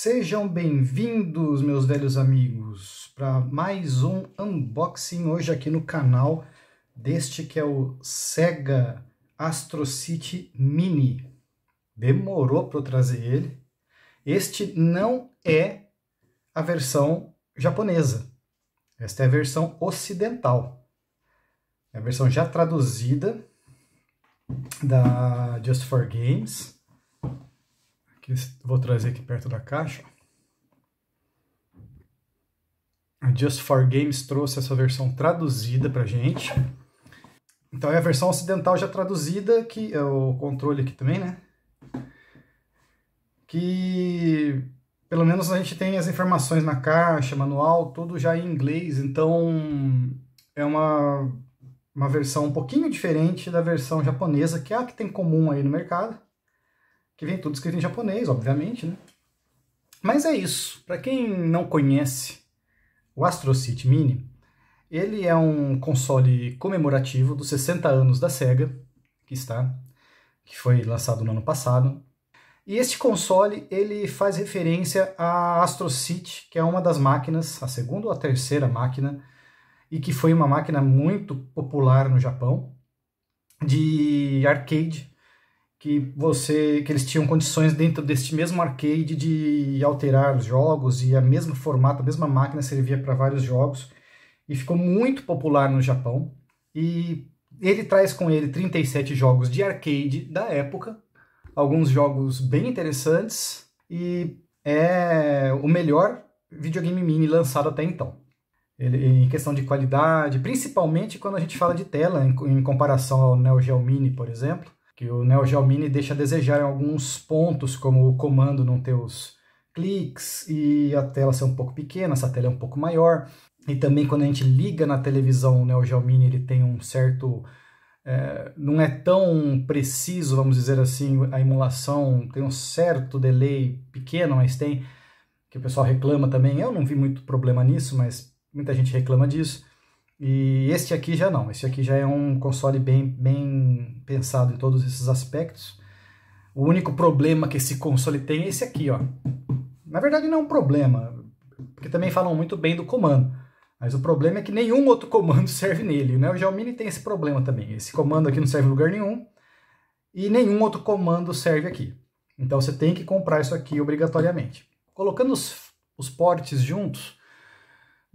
Sejam bem-vindos, meus velhos amigos, para mais um unboxing hoje aqui no canal deste que é o Sega Astro City Mini. Demorou para eu trazer ele. Este não é a versão japonesa. Esta é a versão ocidental. É a versão já traduzida da Just for Games que vou trazer aqui perto da caixa. A Just for Games trouxe essa versão traduzida pra gente. Então é a versão ocidental já traduzida, que é o controle aqui também, né? Que pelo menos a gente tem as informações na caixa, manual, tudo já em inglês, então é uma, uma versão um pouquinho diferente da versão japonesa, que é a que tem comum aí no mercado que vem tudo escrito em japonês, obviamente, né? Mas é isso. Para quem não conhece o Astro City Mini, ele é um console comemorativo dos 60 anos da Sega, que está, que foi lançado no ano passado. E este console ele faz referência à Astro City, que é uma das máquinas, a segunda ou a terceira máquina, e que foi uma máquina muito popular no Japão de arcade que você que eles tinham condições dentro deste mesmo arcade de alterar os jogos e a mesmo formato, a mesma máquina servia para vários jogos e ficou muito popular no Japão e ele traz com ele 37 jogos de arcade da época, alguns jogos bem interessantes e é o melhor videogame mini lançado até então. Ele, em questão de qualidade, principalmente quando a gente fala de tela, em, em comparação ao Neo Geo Mini, por exemplo, que o Neo Geo Mini deixa a desejar em alguns pontos, como o comando não ter os cliques e a tela ser um pouco pequena, essa tela é um pouco maior. E também quando a gente liga na televisão o Neo Geo Mini, ele tem um certo... É, não é tão preciso, vamos dizer assim, a emulação tem um certo delay pequeno, mas tem, que o pessoal reclama também. Eu não vi muito problema nisso, mas muita gente reclama disso. E este aqui já não, este aqui já é um console bem, bem pensado em todos esses aspectos. O único problema que esse console tem é esse aqui, ó. Na verdade não é um problema, porque também falam muito bem do comando. Mas o problema é que nenhum outro comando serve nele, né? O Geomini tem esse problema também. Esse comando aqui não serve em lugar nenhum e nenhum outro comando serve aqui. Então você tem que comprar isso aqui obrigatoriamente. Colocando os, os portes juntos,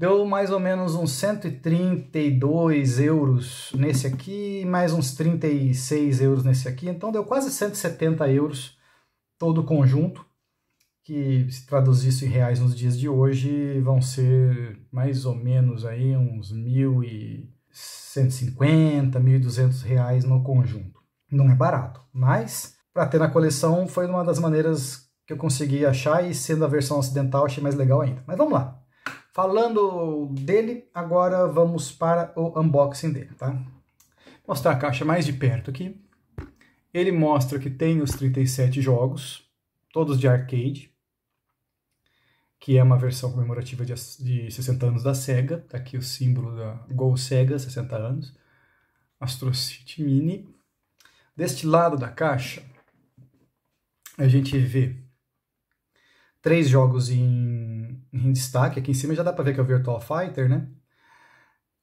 Deu mais ou menos uns 132 euros nesse aqui, mais uns 36 euros nesse aqui. Então deu quase 170 euros todo o conjunto, que se traduzir isso em reais nos dias de hoje, vão ser mais ou menos aí uns 1.150, 1.200 reais no conjunto. Não é barato, mas para ter na coleção foi uma das maneiras que eu consegui achar e sendo a versão ocidental achei mais legal ainda. Mas vamos lá. Falando dele, agora vamos para o unboxing dele, tá? Mostrar a caixa mais de perto aqui. Ele mostra que tem os 37 jogos, todos de arcade, que é uma versão comemorativa de, de 60 anos da SEGA. Tá aqui o símbolo da Go SEGA, 60 anos. Astro City Mini. Deste lado da caixa, a gente vê três jogos em em destaque. Aqui em cima já dá para ver que é o Virtual Fighter, né?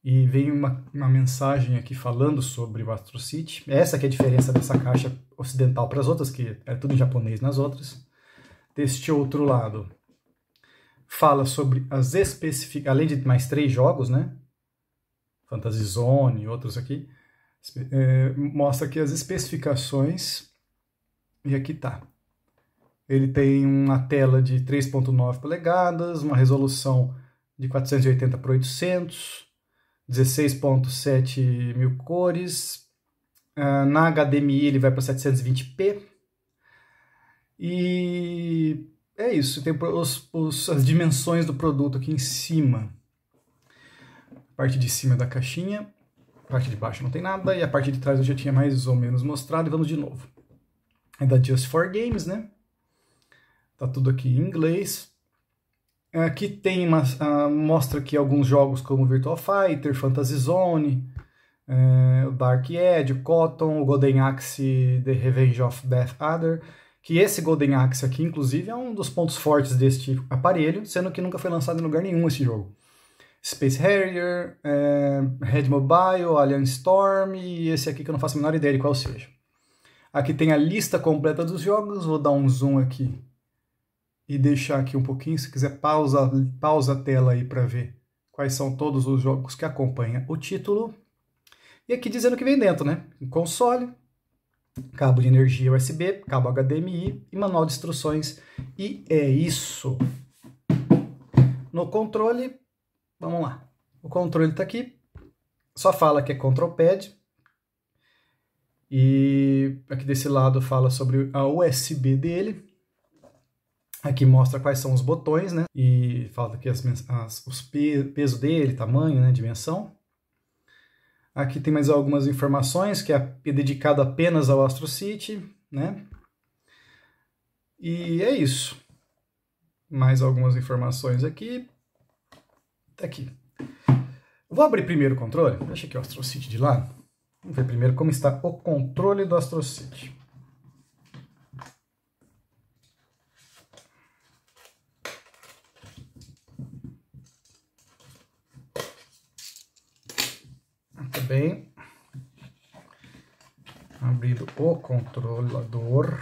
E vem uma, uma mensagem aqui falando sobre o Astro City. Essa que é a diferença dessa caixa ocidental para as outras, que é tudo em japonês nas outras. Deste outro lado, fala sobre as especificações, além de mais três jogos, né? Fantasy Zone e outros aqui. É, mostra aqui as especificações. E aqui tá. Ele tem uma tela de 3.9 polegadas, uma resolução de 480 por 800, 16.7 mil cores. Ah, na HDMI ele vai para 720p. E é isso, tem os, os, as dimensões do produto aqui em cima. A parte de cima da caixinha, a parte de baixo não tem nada, e a parte de trás eu já tinha mais ou menos mostrado, e vamos de novo. É da Just for Games, né? tá tudo aqui em inglês. Aqui tem uma, mostra aqui alguns jogos como Virtual Fighter, Fantasy Zone, é, Dark Edge, Cotton, o Golden Axe, The Revenge of Death Adder, que esse Golden Axe aqui, inclusive, é um dos pontos fortes deste aparelho, sendo que nunca foi lançado em lugar nenhum esse jogo. Space Harrier, é, Red Mobile, Alien Storm e esse aqui que eu não faço a menor ideia de qual seja. Aqui tem a lista completa dos jogos, vou dar um zoom aqui e deixar aqui um pouquinho. Se quiser, pausa, pausa a tela aí para ver quais são todos os jogos que acompanha o título. E aqui dizendo que vem dentro, né? Um console, cabo de energia USB, cabo HDMI e manual de instruções. E é isso. No controle, vamos lá. O controle está aqui. Só fala que é Control Pad. E aqui desse lado fala sobre a USB dele. Aqui mostra quais são os botões, né? E fala aqui as, as, os pe peso dele, tamanho, né? dimensão. Aqui tem mais algumas informações, que é dedicado apenas ao Astro City, né? E é isso. Mais algumas informações aqui. Tá aqui. Vou abrir primeiro o controle. Deixa aqui o Astro City de lado. Vamos ver primeiro como está o controle do Astro City. bem. Abrindo o controlador.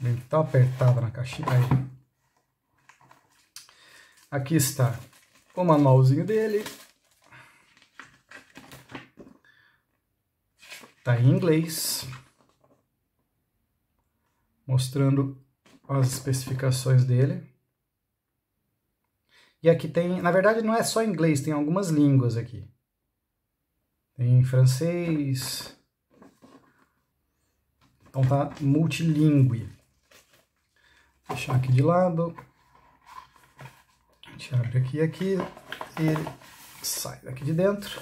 Ele tá apertado na caixinha. Aí. Aqui está o manualzinho dele. Tá em inglês. Mostrando as especificações dele. E aqui tem, na verdade não é só inglês, tem algumas línguas aqui em francês. Então tá multilingue. Deixar aqui de lado. A gente abre aqui e aqui. E sai daqui de dentro.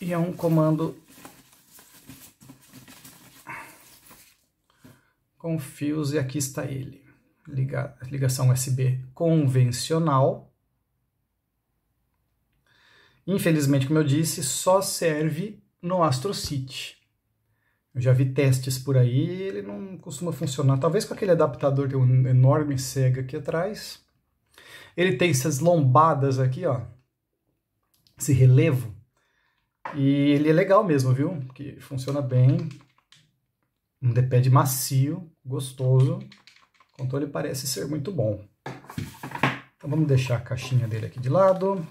E é um comando com fios e aqui está ele. Ligação USB convencional Infelizmente, como eu disse, só serve no Astro City. Eu já vi testes por aí e ele não costuma funcionar. Talvez com aquele adaptador tem é um enorme cega aqui atrás. Ele tem essas lombadas aqui, ó. Esse relevo. E ele é legal mesmo, viu? Porque funciona bem. Um D-pad macio, gostoso. O controle parece ser muito bom. Então vamos deixar a caixinha dele aqui de lado.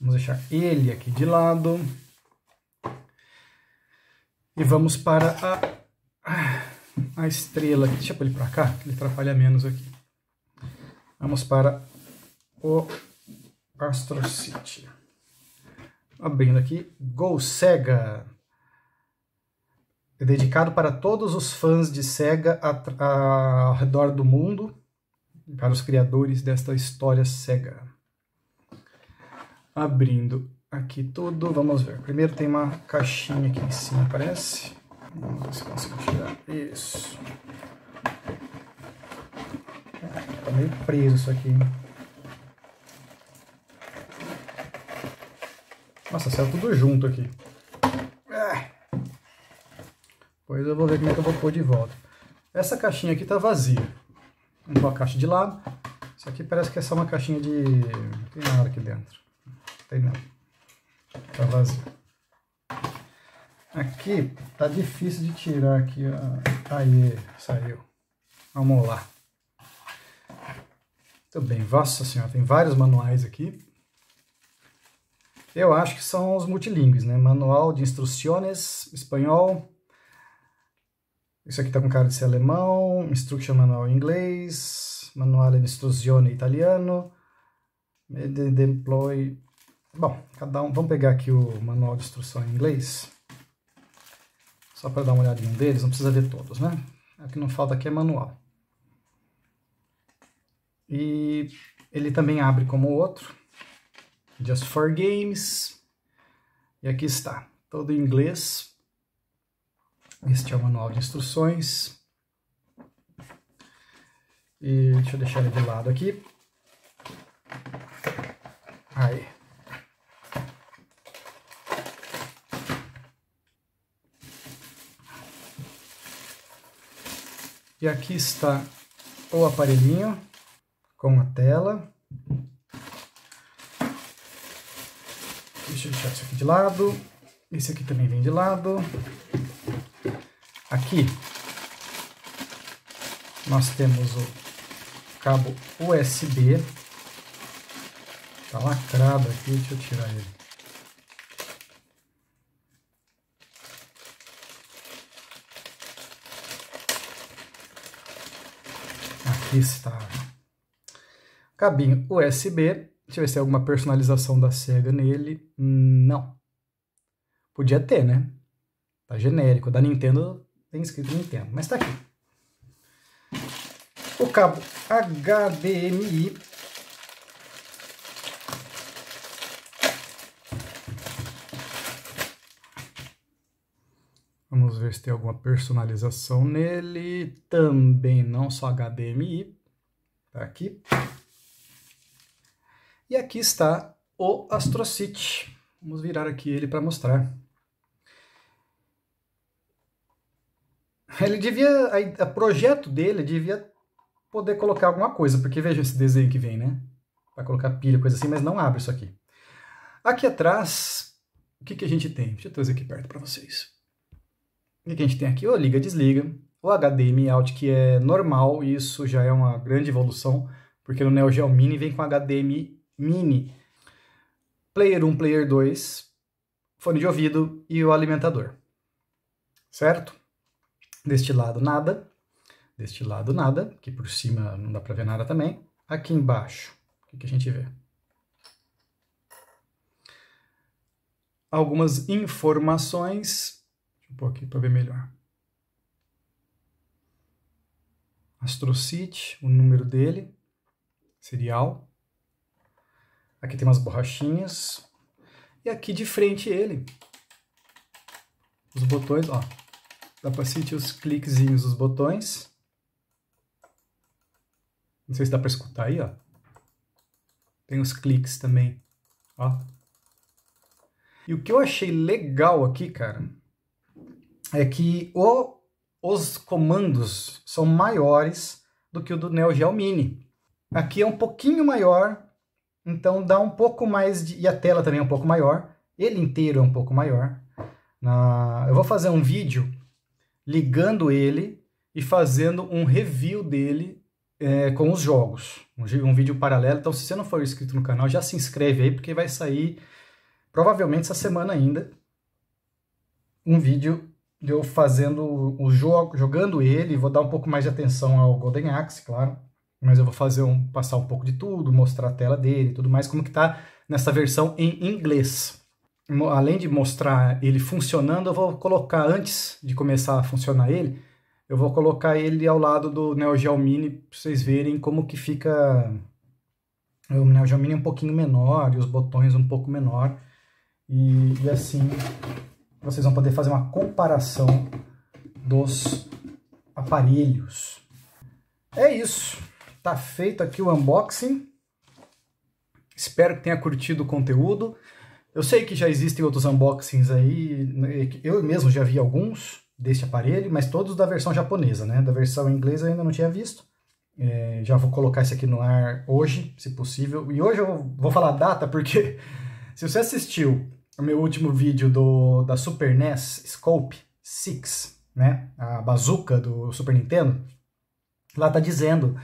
Vamos deixar ele aqui de lado. E vamos para a, a estrela. Deixa eu ele para cá, que ele atrapalha menos aqui. Vamos para o Astro City. Abrindo aqui, Go Sega. É dedicado para todos os fãs de Sega a, a, ao redor do mundo, para os criadores desta história Sega abrindo aqui tudo. Vamos ver. Primeiro tem uma caixinha aqui em cima, parece. Vamos ver se consigo tirar. Isso. É, tá meio preso isso aqui. Nossa, saiu tudo junto aqui. Depois é. Pois eu vou ver como é que eu vou pôr de volta. Essa caixinha aqui tá vazia. Vamos pôr a caixa de lado. Isso aqui parece que é só uma caixinha de... Não tem nada aqui dentro. Tem não. Tá vazio. Aqui tá difícil de tirar aqui. Ó. Aí, saiu. Vamos lá. Muito bem, nossa senhora, tem vários manuais aqui. Eu acho que são os multilingües, né? Manual de instruções, espanhol. Isso aqui tá com cara de ser alemão. Instruction manual em inglês. Manual de instruzione italiano. Deploy Bom, cada um. Vamos pegar aqui o manual de instrução em inglês. Só para dar uma olhadinha deles, não precisa ver todos, né? O que não falta aqui é manual. E ele também abre como o outro. Just for Games. E aqui está. Todo em inglês. Este é o manual de instruções. E deixa eu deixar ele de lado aqui. Aí. E aqui está o aparelhinho com a tela. Deixa eu deixar isso aqui de lado. Esse aqui também vem de lado. Aqui nós temos o cabo USB. Está lacrado aqui, deixa eu tirar ele. Aqui está. Cabinho USB. Deixa eu ver se tem alguma personalização da SEGA nele. Não. Podia ter, né? Tá genérico. Da Nintendo tem escrito Nintendo, mas tá aqui. O cabo HDMI ver se tem alguma personalização nele. Também não só HDMI, tá aqui. E aqui está o AstroCity. Vamos virar aqui ele para mostrar. Ele devia, a, projeto dele devia poder colocar alguma coisa, porque vejam esse desenho que vem, né? Vai colocar pilha, coisa assim, mas não abre isso aqui. Aqui atrás, o que, que a gente tem? Deixa eu trazer aqui perto para vocês. O que a gente tem aqui? Ou liga, desliga. O HDMI out, que é normal, isso já é uma grande evolução, porque no Neo Geo Mini vem com HDMI Mini. Player 1, Player 2, fone de ouvido e o alimentador. Certo? Deste lado, nada. Deste lado, nada, que por cima não dá para ver nada também. Aqui embaixo, o que a gente vê? algumas informações um pouco aqui para ver melhor. Astrocite, o número dele, serial. Aqui tem umas borrachinhas. E aqui de frente ele, os botões, ó. Dá para sentir os cliquezinhos dos botões. Não sei se dá para escutar aí, ó. Tem os cliques também, ó. E o que eu achei legal aqui, cara, é que o, os comandos são maiores do que o do Neo Geo Mini. Aqui é um pouquinho maior, então dá um pouco mais de... e a tela também é um pouco maior, ele inteiro é um pouco maior. Na, eu vou fazer um vídeo ligando ele e fazendo um review dele é, com os jogos. Um, um, vídeo paralelo. Então, se você não for inscrito no canal, já se inscreve aí, porque vai sair provavelmente essa semana ainda um vídeo eu fazendo o jogo, jogando ele, vou dar um pouco mais de atenção ao Golden Axe, claro, mas eu vou fazer um passar um pouco de tudo, mostrar a tela dele, tudo mais como que tá nessa versão em inglês. Além de mostrar ele funcionando, eu vou colocar antes de começar a funcionar ele, eu vou colocar ele ao lado do Neo Geo Mini para vocês verem como que fica o Neo Geo Mini é um pouquinho menor e os botões um pouco menor e, e assim vocês vão poder fazer uma comparação dos aparelhos. É isso. Tá feito aqui o unboxing. Espero que tenha curtido o conteúdo. Eu sei que já existem outros unboxings aí, né, eu mesmo já vi alguns deste aparelho, mas todos da versão japonesa, né? Da versão inglesa eu ainda não tinha visto. É, já vou colocar isso aqui no ar hoje, se possível. E hoje eu vou falar a data, porque se você assistiu no meu último vídeo do, da Super NES Scope 6, né? A bazuca do Super Nintendo. Lá tá dizendo,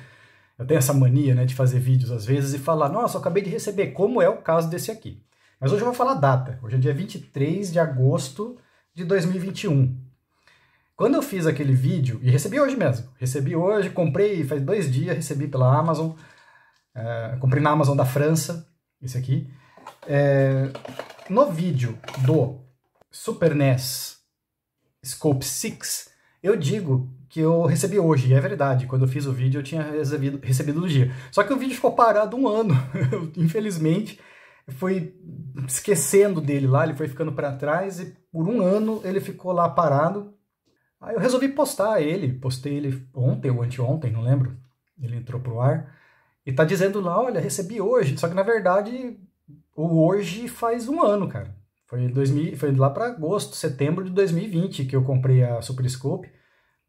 eu tenho essa mania, né, de fazer vídeos às vezes e falar, nossa, eu acabei de receber, como é o caso desse aqui. Mas hoje eu vou falar a data. Hoje é dia 23 de agosto de 2021. Quando eu fiz aquele vídeo, e recebi hoje mesmo, recebi hoje, comprei faz dois dias, recebi pela Amazon, é, comprei na Amazon da França, esse aqui. É, no vídeo do Super NES Scope 6, eu digo que eu recebi hoje, e é verdade, quando eu fiz o vídeo eu tinha recebido, recebido no dia. Só que o vídeo ficou parado um ano, infelizmente, fui esquecendo dele lá, ele foi ficando para trás e por um ano ele ficou lá parado. Aí eu resolvi postar ele, postei ele ontem ou anteontem, não lembro. Ele entrou pro ar e tá dizendo lá, olha, recebi hoje, só que na verdade o hoje faz um ano, cara. Foi, 2000, foi lá para agosto, setembro de 2020 que eu comprei a Super Scope,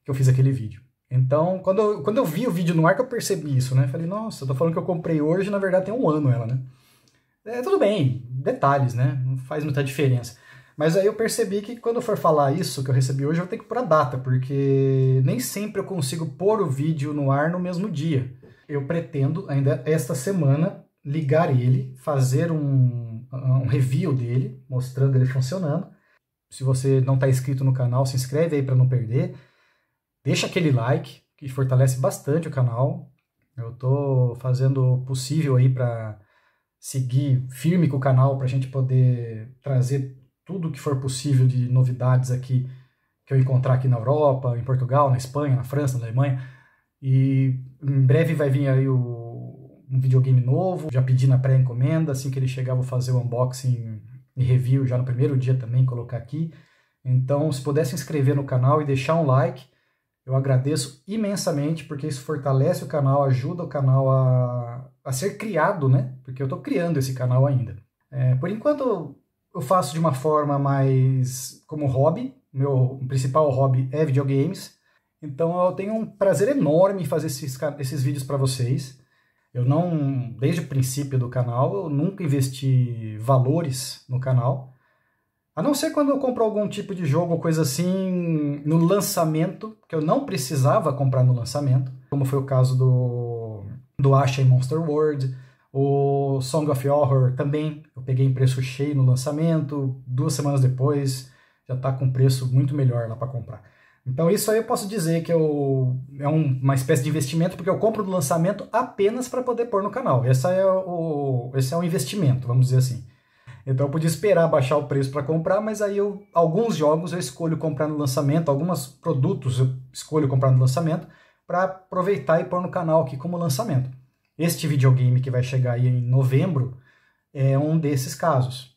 que eu fiz aquele vídeo. Então, quando eu, quando eu vi o vídeo no ar que eu percebi isso, né? Falei, nossa, eu tô falando que eu comprei hoje, na verdade tem um ano ela, né? É, tudo bem, detalhes, né? Não faz muita diferença. Mas aí eu percebi que quando eu for falar isso que eu recebi hoje, eu vou ter que pôr a data, porque nem sempre eu consigo pôr o vídeo no ar no mesmo dia. Eu pretendo, ainda esta semana, ligar ele, fazer um, um review dele, mostrando ele funcionando. Se você não está inscrito no canal, se inscreve aí para não perder. Deixa aquele like, que fortalece bastante o canal. Eu estou fazendo o possível aí para seguir firme com o canal, para a gente poder trazer tudo que for possível de novidades aqui que eu encontrar aqui na Europa, em Portugal, na Espanha, na França, na Alemanha. E em breve vai vir aí o um videogame novo, já pedi na pré-encomenda, assim que ele chegar vou fazer o unboxing e review já no primeiro dia também, colocar aqui. Então, se puder se inscrever no canal e deixar um like, eu agradeço imensamente, porque isso fortalece o canal, ajuda o canal a, a ser criado, né? Porque eu estou criando esse canal ainda. É, por enquanto, eu faço de uma forma mais como hobby. Meu principal hobby é videogames. Então, eu tenho um prazer enorme em fazer esses, esses vídeos para vocês. Eu não, desde o princípio do canal, eu nunca investi valores no canal. A não ser quando eu compro algum tipo de jogo ou coisa assim no lançamento, que eu não precisava comprar no lançamento, como foi o caso do, do Asha em Monster World, o Song of Horror também, eu peguei em preço cheio no lançamento, duas semanas depois já está com preço muito melhor lá para comprar. Então isso aí eu posso dizer que eu, é um, uma espécie de investimento, porque eu compro do lançamento apenas para poder pôr no canal. Essa é o, esse é um investimento, vamos dizer assim. Então eu podia esperar baixar o preço para comprar, mas aí eu, alguns jogos eu escolho comprar no lançamento, alguns produtos eu escolho comprar no lançamento para aproveitar e pôr no canal aqui como lançamento. Este videogame que vai chegar aí em novembro é um desses casos.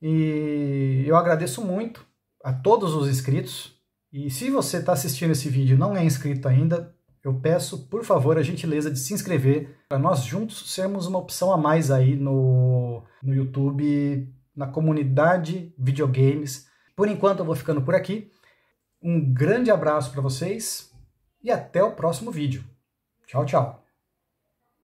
E eu agradeço muito a todos os inscritos, e se você está assistindo esse vídeo e não é inscrito ainda, eu peço, por favor, a gentileza de se inscrever para nós juntos sermos uma opção a mais aí no, no YouTube, na comunidade videogames. Por enquanto eu vou ficando por aqui. Um grande abraço para vocês e até o próximo vídeo. Tchau, tchau.